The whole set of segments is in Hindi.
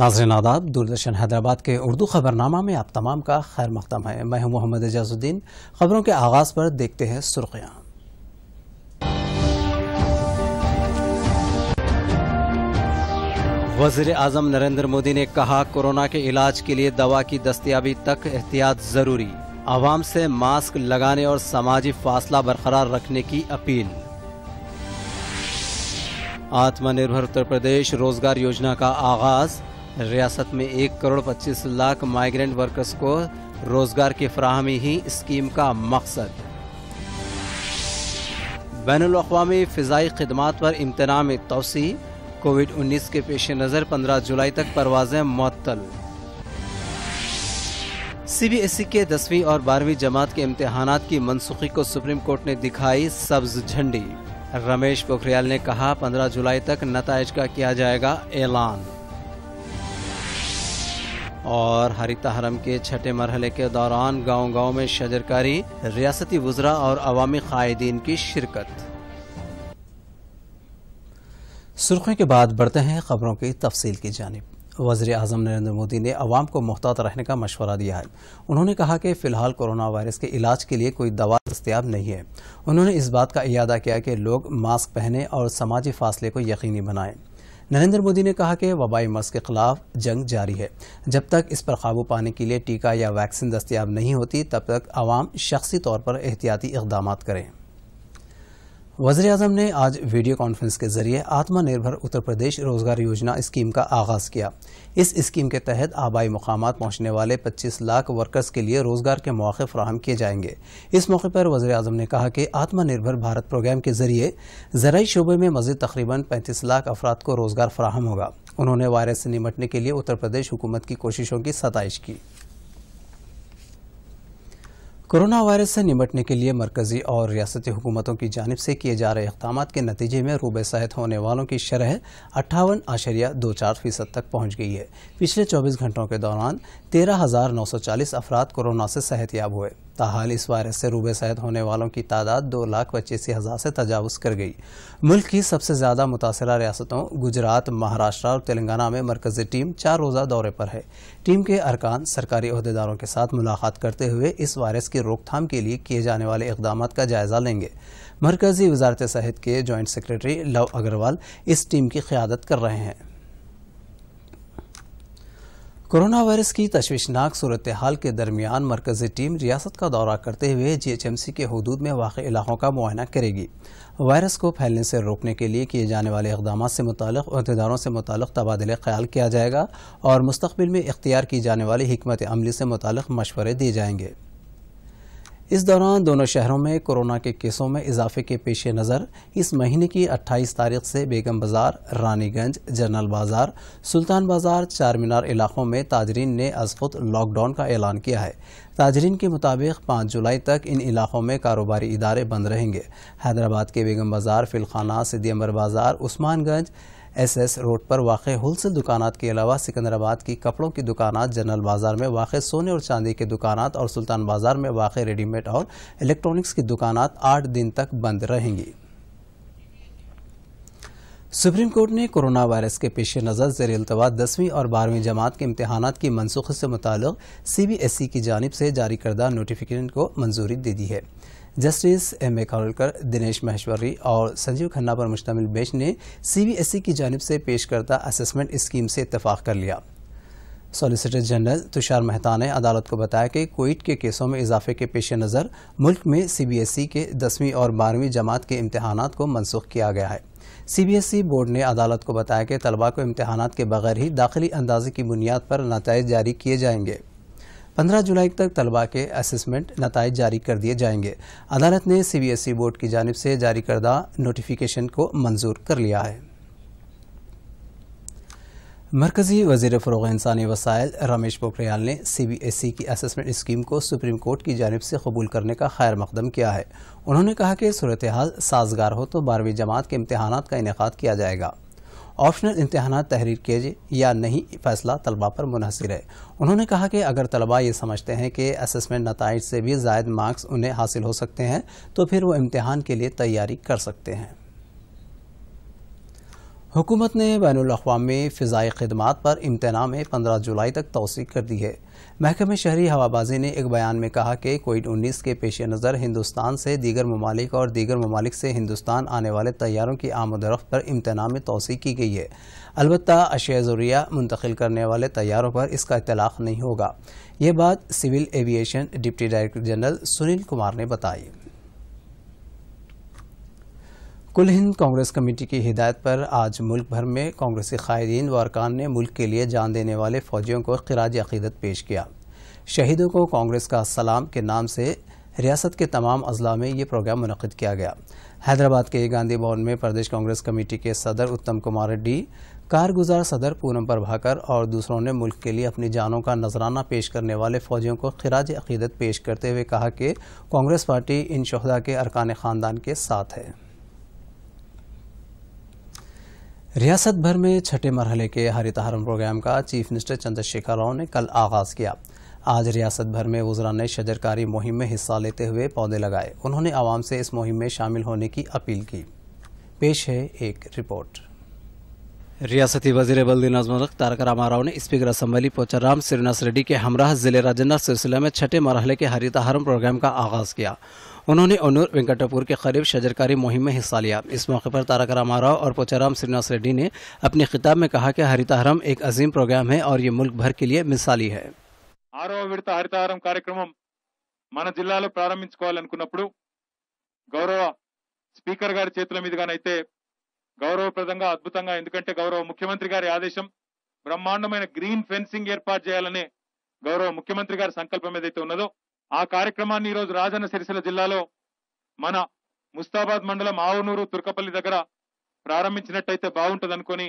नाजरन आदाब दूरदर्शन हैदराबाद के उर्दू खबरनामा में आप तमाम का खैर मकदम है मैं हूं मोहम्मद एजाजुद्दीन खबरों के आगाज़ पर देखते हैं सुर्खियाँ वजीर आजम नरेंद्र मोदी ने कहा कोरोना के इलाज के लिए दवा की दस्तियाबी तक एहतियात ज़रूरी आवाम से मास्क लगाने और समाजी फासला बरकरार रखने की अपील आत्मनिर्भर उत्तर प्रदेश रोजगार योजना का आगाज़ रियासत में एक करोड़ पच्चीस लाख माइग्रेंट वर्कर्स को रोजगार की फ्राहमी ही स्कीम का मकसद बैन अवी फ़ाई खदमात पर इम्तना में तोसी कोविड उन्नीस के पेश नज़र पंद्रह जुलाई तक परवाजें मअतल सी बी एस ई के दसवीं और बारहवीं जमात के इम्तहान की मनसूखी को सुप्रीम कोर्ट ने दिखाई सब्ज झंडी रमेश पोखरियाल ने कहा पंद्रह जुलाई तक नतज का किया जाएगा ऐलान और हरित हरम के छठे मरहले के दौरान गाँव गाँव में शजरकारी रियाती वजरा और अवामी कायदीन की शिरकत सुर्खियों के बाद बढ़ते हैं खबरों की तफसील की जानब वजी अजम नरेंद्र मोदी ने अवाम को मोहतात रहने का मशवरा दिया है उन्होंने कहा कि फिलहाल कोरोना वायरस के इलाज के लिए कोई दवा दस्तियाब नहीं है उन्होंने इस बात का इरादा किया कि लोग मास्क पहने और समाजी फासले को यकीनी बनाएं नरेंद्र मोदी ने कहा कि वबाई मर्स के खिलाफ जंग जारी है जब तक इस पर काबू पाने के लिए टीका या वैक्सीन दस्तियाब नहीं होती तब तक आवाम शख्सी तौर पर एहतियाती इकदाम करें वजी अजम ने आज वीडियो कॉन्फ्रेंस के जरिए आत्मनिर्भर उत्तर प्रदेश रोजगार योजना स्कीम का आगाज किया इस स्कीम के तहत आबाई मकाम पहुंचने वाले 25 लाख वर्कर्स के लिए रोजगार के मौके फ्राहम किए जाएंगे इस मौके पर वजर अजम ने कहा कि आत्मनिर्भर भारत प्रोग्राम के जरिए जरिए शोबे में मजीद तकरीबन पैंतीस लाख अफराद को रोजगार फ्राहम होगा उन्होंने वायरस से निमटने के लिए उत्तर प्रदेश हुकूमत की कोशिशों की सतश की कोरोना वायरस से निपटने के लिए मरकजी और रियासती हुकूमतों की जानब से किए जा रहे इकदाम के नतीजे में रूब सेहत होने वालों की शरह अट्ठावन आशरिया दो चार फीसद तक पहुँच गई है पिछले चौबीस घंटों के दौरान तेरह हज़ार नौ सौ चालीस अफराद कोरोना से सेहतियाब हुए ताहाल इस वायरस से रूबे सहित होने वालों की तादाद दो लाख पच्चीस हज़ार से तजावज़ कर गई मुल्क की सबसे ज़्यादा मुतासर रियासतों गुजरात महाराष्ट्र और तेलंगाना में मरकजी टीम चार रोज़ा दौरे पर है टीम के अरकान सरकारी अहदेदारों के साथ मुलाकात करते हुए इस वायरस की रोकथाम के लिए किए जाने वाले इकदाम का जायज़ा लेंगे मरकजी वजारत सहित के जॉइंट सेक्रेटरी लव अग्रवाल इस टीम की क़्यादत कर रहे हैं कोरोना वायरस की तशवीशनाक सूरत हाल के दरमियान मरकजी टीम रियासत का दौरा करते हुए जी एच एम सी के हदूद में वाक़ इलाकों का मुआयना करेगी वायरस को फैलने से रोकने के लिए किए जाने वाले इकदाम से मुतल अहदेदारों से मुतक तबादले ख्याल किया जाएगा और मुस्तबिल में इख्तियार की जाने वाली हमत अमली से मुतल मशवरे दिए जाएंगे इस दौरान दोनों शहरों में कोरोना के केसों में इजाफे के पेश नज़र इस महीने की 28 तारीख से बेगम बाज़ार रानीगंज जनरल बाज़ार सुल्तान बाज़ार चार मीनार इलाकों में ताजरीन ने अज खुद लॉकडाउन का ऐलान किया है ताजरीन के मुताबिक पाँच जुलाई तक इन इलाकों में कारोबारी इदारे बंद रहेंगे हैदराबाद के बेगम बाज़ार फिलखाना सिद्दी बाज़ार उस्मानगंज एस एस रोड पर वाक़ होलसेल दुकानात के अलावा सिकंदराबाद की कपड़ों की दुकानात जनरल बाज़ार में वाक़ सोने और चांदी की दुकानात और सुल्तान बाज़ार में वाक़ रेडीमेड और इलेक्ट्रॉनिक्स की दुकानात आठ दिन तक बंद रहेंगी सुप्रीम कोर्ट ने कोरोना वायरस के पेश नज़र जेर अल्तवा दसवीं और बारहवीं जमात के इम्तहान की मनसूख से मुतल सी बी एस ई की जानब से जारी करदा नोटिफिकेशन को मंजूरी दे दी है justice M A Khanolkar Dinesh Maheshwari और संजीव खन्ना पर मुश्तमिल बेंच ने सीबीएसई e की जानब से पेश करता असेसमेंट स्कीम से इतफाक़ कर लिया सॉलिसिटर जनरल तुषार मेहता ने अदालत को बताया कि कोविड के केसों में इजाफे के पेश नज़र मुल्क में सी बी एस ई के दसवीं और बारहवीं जमात के इम्तहान को मनसूख किया गया है C B S E board ने अदालत को बताया कि तलबा को इम्तहान के बगैर ही दाखिली अंदाजे की बुनियाद पर नतज जारी किए जाएंगे 15 जुलाई तक तलबा के असेसमेंट नतज जारी कर दिए जाएंगे अदालत ने सीबीएसई e बोर्ड की जानब से जारी करदा नोटिफिकेशन को मंजूर कर लिया है मरकजी वजीर फ़रोग इंसानी वसायल रमेश पोखरियाल ने सी बी एस ई की असेसमेंट स्कीम को सुप्रीम कोर्ट की जानब से कबूल करने का खैर मकदम किया है उन्होंने कहा कि सूरत हाल साजगार हो तो बारहवीं जमात के इम्तहान का इनका किया जाएगा ऑप्शनल इम्तहान तहरीर किए या नहीं फैसला तलबा पर मुनहसर है उन्होंने कहा कि अगर तलबा ये समझते हैं कि असमेंट नतज से भी जायद मार्क्स उन्हें हासिल हो सकते हैं तो फिर वो इम्तहान के लिए तैयारी कर सकते हैं हुकूमत ने बैन अवी में फ़ाई खदमात पर इम्तना में पंद्रह जुलाई तक तोसी कर दी है महकमे शहरी हवाबाजी ने एक बयान में कहा कि कोविड उन्नीस के पेश नज़र हिंदुस्तान से दीगर ममालिक और दीगर ममालिक से हिंदुस्तान आने वाले तैयारों की आमदरफ़ पर इम्तना में तोसी की गई है अलबत् अशिया ज़रिया मुंतकिल करने वाले तैयारों पर इसका इतलाक़ नहीं होगा ये बात civil aviation deputy director general Sunil Kumar ने बताई कुल हिंद कांग्रेस कमेटी की हिदायत पर आज मुल्क भर में कांग्रेसी कायदीन व अरकान ने मुल्क के लिए जान देने वाले फौजियों को खराज अकीदत पेश किया शहीदों को कांग्रेस का सलाम के नाम से रियासत के तमाम अजला में ये प्रोग्राम मनक़द किया गया हैदराबाद के गांधी भवन में प्रदेश कांग्रेस कमेटी के सदर उत्तम कुमार रेड्डी कारगुजार सदर पूनम प्रभाकर और दूसरों ने मुल्क के लिए अपनी जानों का नजराना पेश करने वाले फौजियों को खराज अकीदत पेश करते हुए कहा कि कांग्रेस पार्टी इन शहदा के अरकान ख़ानदान के साथ है रियासत भर में छठे मरहले के हरित हरम प्रोग्राम का चीफ मिनिस्टर चंद्रशेखर राव ने कल आगाज़ किया आज रियासत भर में वजरा ने शजरकारी मुहिम में हिस्सा लेते हुए पौधे लगाए उन्होंने आवाम से इस मुहिम में शामिल होने की अपील की पेश है एक रिपोर्ट रियासती वजीर बल्दी नजमक तारक रामा राव ने स्पीकर असम्बली पोचाराम श्रीनाथ रेड्डी के हमराह जिले राजेंद्र सिलसिले में छठे मरहले के हरिताहरम प्रोग्राम का आगाज़ किया उन्होंने अनूर वेंकटपुर के करीब शजरकारी मुहिम में हिस्सा लिया इस मौके पर तारक रामा राव और पोचाराम श्रीनाथ रेड्डी ने अपने खिताब में कहा कि हरिताहरम एक अजीम प्रोग्राम है और ये मुल्क भर के लिए मिसाली है गौरव स्पीकर गारे గౌరవప్రదంగా అద్భుతంగా ఎందుకంటే గౌరవ ముఖ్యమంత్రి గారి ఆదేశం బ్రహ్మాండమైన గ్రీన్ ఫెన్సింగ్ ఏర్పాటు చేయాలనే గౌరవ ముఖ్యమంత్రి గారి సంకల్పం ఏదైతే ఉన్నదో ఆ కార్యక్రమాన్ని ఈరోజు రాజన్న సిరిసిల జిల్లాలో మన ముస్తాబాద్ మండలం ఆవునూరు తుర్కపల్లి దగ్గర ప్రారంభించినట్టయితే బాగుంటుంది అనుకుని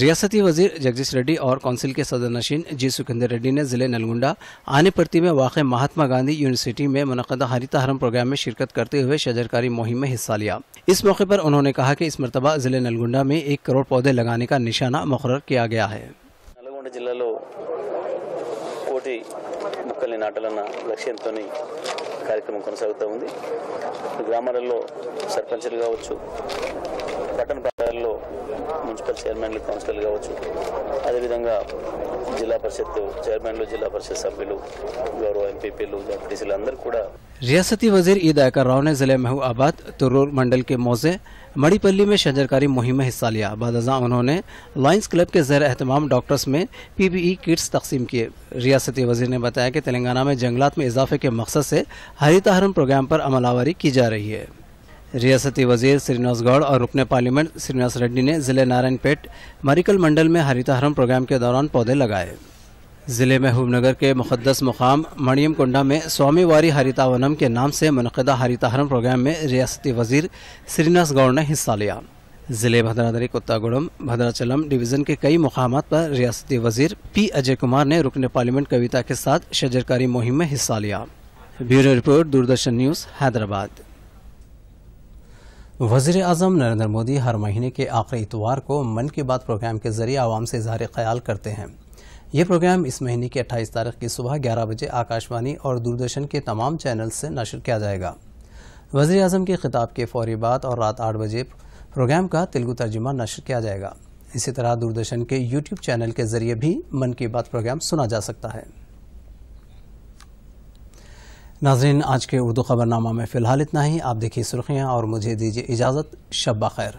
रियासती वजीर जगदीश रेड्डी और कौंसिल के सदर नशीन जी सुखेंद्र रेड्डी ने जिले नलगुंडा आनेपर्ती में वाक़ महात्मा गांधी यूनिवर्सिटी में मनदा हरिता हरम प्रोग्राम में शिरकत करते हुए शजरकारी मुहिम में हिस्सा लिया इस मौके पर उन्होंने कहा कि इस मरतबा जिले नलगुंडा में एक करोड़ पौधे लगाने का निशाना मुकर किया गया है నల్గొండ జిల్లాలో కోటి మొక్కల్ని నాటాలన్న లక్ష్యంతో కార్యక్రమం కొనసాగుతూ పట్టణ ప్రాంతాల్లో मुनपल चैरम కౌన్సిలర్లు కావచ్చు అదేవిధంగా జిల్లా పరిషత్ చైర్మన్లు జిల్లా పరిషత్ సభ్యులు గౌరవ ఎంపీపీలు జడ్పీసీలు అందరూ रियासती वजीर ईद आकर राव ने जिले महू आबाद तुरूर मंडल के मौजे मड़ीपल्ली में शजरकारी मुहिम में हिस्सा लिया बाद उन्होंने लाइन्स क्लब के जैर अहतमाम डॉक्टर्स में पीपीई किट्स तकसीम किए रियासती वजीर ने बताया कि तेलंगाना में जंगलात में इजाफे के मकसद से हरम प्रोग्राम पर अमलावरी की जा रही है रियासती वजीर श्रीनिवास गौड़ और रुकने पार्लियामेंट श्रीनिवास रेड्डी ने जिले नारायणपेट मरिकल मंडल में हरम प्रोग्राम के दौरान पौधे लगाए जिले में हुबनगर के मुकदस मुकाम मणियम कुंडा में स्वामी वारी हरितावनम के नाम से मनदा हरम प्रोग्राम में रियासती वजीर श्रीनिवास गौड़ ने हिस्सा लिया जिले भद्रादरी कुत्तागुड़म भद्राचलम डिवीजन के कई मुकाम पर रियासती वजीर पी अजय कुमार ने रुकन पार्लियामेंट कविता के साथ शजरकारी मुहिम में हिस्सा लिया bureau report Doordarshan news Hyderabad वजीर अजम नरेंद्र मोदी हर महीने के आखिरी इतवार को मन की बात प्रोग्राम के जरिए आवाम से इजहार ख्याल करते हैं ये प्रोग्राम इस महीने की अट्ठाईस तारीख की सुबह ग्यारह बजे आकाशवाणी और दूरदर्शन के तमाम चैनल से नशर किया जाएगा वजी अजम के खिताब के फौरी बाद और रात आठ बजे प्रोग्राम का तेलुगु तर्जुमा नशर किया जाएगा इसी तरह दूरदर्शन के यूट्यूब चैनल के जरिए भी मन की बात प्रोग्राम सुना जा सकता है नाजरीन आज के उर्दू खबरनामा में फ़िलहाल इतना ही आप देखिए सुर्खियाँ और मुझे दीजिए इजाज़त शब्बा खैर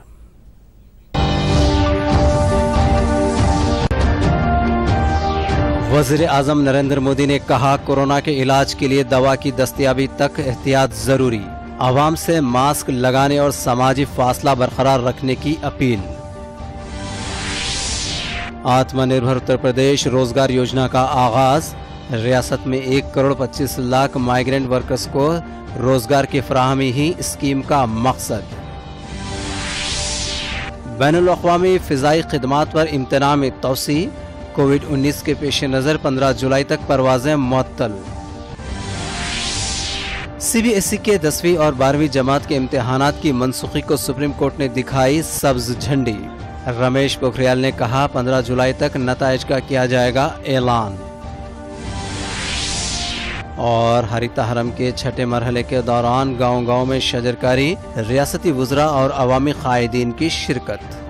वजीर अजम नरेंद्र मोदी ने कहा कोरोना के इलाज के लिए दवा की दस्तियाबी तक एहतियात जरूरी आवाम से मास्क लगाने और सामाजिक फासला बरकरार रखने की अपील आत्मनिर्भर उत्तर प्रदेश रोजगार योजना का आगाज़ रियासत में एक करोड़ पच्चीस लाख माइग्रेंट वर्कर्स को रोजगार की फराहमी ही स्कीम का मकसद बैन अवी फ़ाई खदमात पर इम्तना में तोसी कोविड उन्नीस के पेश नज़र पंद्रह जुलाई तक परवाजें मअतल सी बी एस ई के दसवीं और बारहवीं जमात के इम्तहान की मनसूखी को सुप्रीम कोर्ट ने दिखाई सब्ज झंडी रमेश पोखरियाल ने कहा पंद्रह जुलाई तक नतज का किया जाएगा ऐलान और हरिता हरम के छठे मरहले के दौरान गांव-गांव में शजरकारी रियासती वजरा और अवामी कायदीन की शिरकत